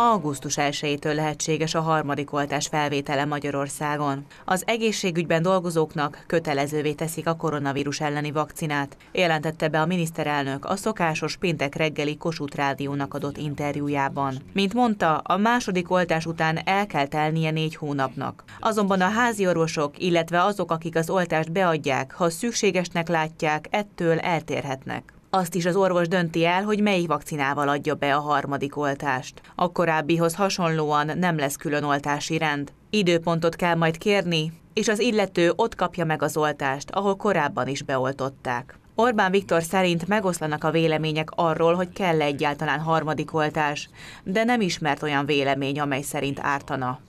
augusztus 1-től lehetséges a harmadik oltás felvétele Magyarországon. Az egészségügyben dolgozóknak kötelezővé teszik a koronavírus elleni vakcinát, jelentette be a miniszterelnök a szokásos péntek reggeli Kossuth Rádiónak adott interjújában. Mint mondta, a második oltás után el kell telnie négy hónapnak. Azonban a házi orvosok, illetve azok, akik az oltást beadják, ha szükségesnek látják, ettől eltérhetnek. Azt is az orvos dönti el, hogy melyik vakcinával adja be a harmadik oltást. A korábbihoz hasonlóan nem lesz külön oltási rend. Időpontot kell majd kérni, és az illető ott kapja meg az oltást, ahol korábban is beoltották. Orbán Viktor szerint megoszlanak a vélemények arról, hogy kell -e egyáltalán harmadik oltás, de nem ismert olyan vélemény, amely szerint ártana.